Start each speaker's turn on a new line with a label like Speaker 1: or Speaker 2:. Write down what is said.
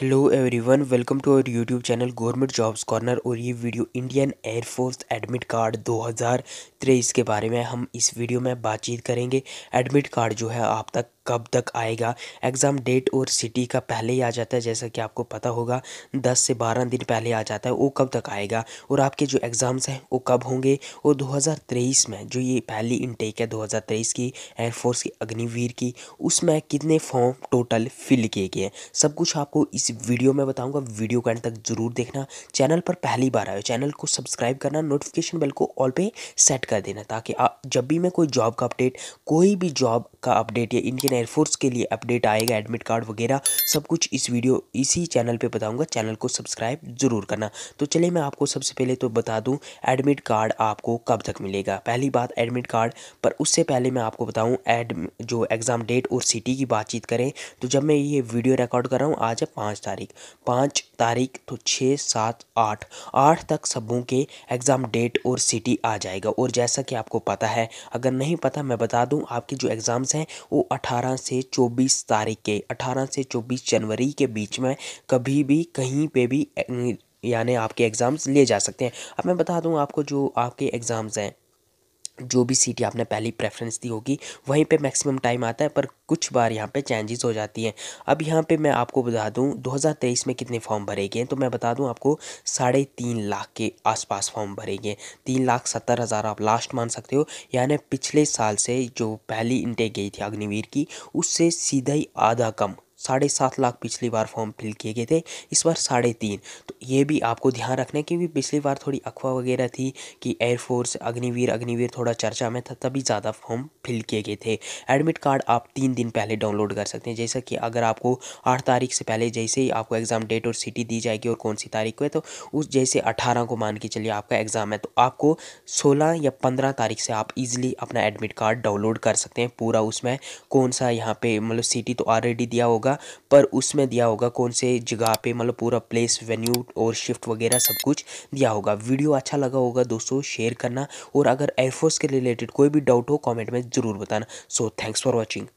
Speaker 1: hello everyone welcome to our YouTube channel government jobs corner और ये video Indian Air Force admit card 2023 के बारे में हम इस वीडियो में बातचीत करेंगे एडमिट कार्ड जो है आप तक कब तक आएगा एग्ज़ाम डेट और सिटी का पहले ही आ जाता है जैसा कि आपको पता होगा दस से बारह दिन पहले आ जाता है वो कब तक आएगा और आपके जो एग्ज़ाम्स हैं वो कब होंगे और 2023 में जो ये पहली इनटेक है 2023 की एयरफोर्स की अग्निवीर की उसमें कितने फॉर्म टोटल फिल किए गए हैं सब कुछ आपको इस वीडियो में बताऊँगा वीडियो का एंड तक ज़रूर देखना चैनल पर पहली बार आए चैनल को सब्सक्राइब करना नोटिफिकेशन बेल को ऑल पे सेट कर देना ताकि आप जब भी मैं कोई जॉब का अपडेट कोई भी जॉब का अपडेट या इंडियन एयरफोर्स के लिए अपडेट आएगा एडमिट कार्ड वगैरह सब कुछ इस वीडियो इसी चैनल पे बताऊंगा चैनल को सब्सक्राइब ज़रूर करना तो चलिए मैं आपको सबसे पहले तो बता दूं एडमिट कार्ड आपको कब तक मिलेगा पहली बात एडमिट कार्ड पर उससे पहले मैं आपको बताऊँ एड जो एग्ज़ाम डेट और सिटी की बातचीत करें तो जब मैं ये वीडियो रिकॉर्ड कर रहा हूँ आज है पाँच तारीख पाँच तारीख तो छः सात आठ आठ तक सबों के एग्ज़ाम डेट और सिटी आ जाएगा और जैसा कि आपको पता है अगर नहीं पता मैं बता दूँ आपके जो एग्ज़ाम्स है वो 18 से 24 तारीख के 18 से 24 जनवरी के बीच में कभी भी कहीं पे भी यानी आपके एग्ज़ाम्स लिए जा सकते हैं अब मैं बता दूं आपको जो आपके एग्ज़ाम्स हैं जो भी सीटी आपने पहली प्रेफरेंस दी होगी वहीं पे मैक्सिमम टाइम आता है पर कुछ बार यहाँ पे चेंजेस हो जाती हैं अब यहाँ पे मैं आपको बता दूँ 2023 में कितने फॉर्म भरे गए हैं तो मैं बता दूँ आपको साढ़े तीन लाख के आसपास फॉर्म भरे गए तीन लाख सत्तर हज़ार आप लास्ट मान सकते हो यानी पिछले साल से जो पहली इंटेक गई थी अग्निवीर की उससे सीधा ही आधा कम साढ़े सात लाख पिछली बार फॉर्म फिल किए गए थे इस बार साढ़े तीन तो ये भी आपको ध्यान रखना है क्योंकि पिछली बार थोड़ी अखवा वगैरह थी कि एयरफोर्स अग्निवीर अग्निवीर थोड़ा चर्चा में था तभी ज़्यादा फॉर्म फिल किए गए थे एडमिट कार्ड आप तीन दिन पहले डाउनलोड कर सकते हैं जैसा कि अगर आपको आठ तारीख से पहले जैसे ही आपको एग्ज़ाम डेट और सिटी दी जाएगी और कौन सी तारीख को है तो उस जैसे अठारह को मान के चलिए आपका एग्ज़ाम है तो आपको सोलह या पंद्रह तारीख से आप ईज़िली अपना एडमिट कार्ड डाउनलोड कर सकते हैं पूरा उसमें कौन सा यहाँ पे मतलब सिटी तो ऑलरेडी दिया होगा होगा पर उसमें दिया होगा कौन से जगह पे मतलब पूरा प्लेस वेन्यू और शिफ्ट वगैरह सब कुछ दिया होगा वीडियो अच्छा लगा होगा दोस्तों शेयर करना और अगर एयरफोर्स के रिलेटेड कोई भी डाउट हो कॉमेंट में ज़रूर बताना सो थैंक्स फॉर वॉचिंग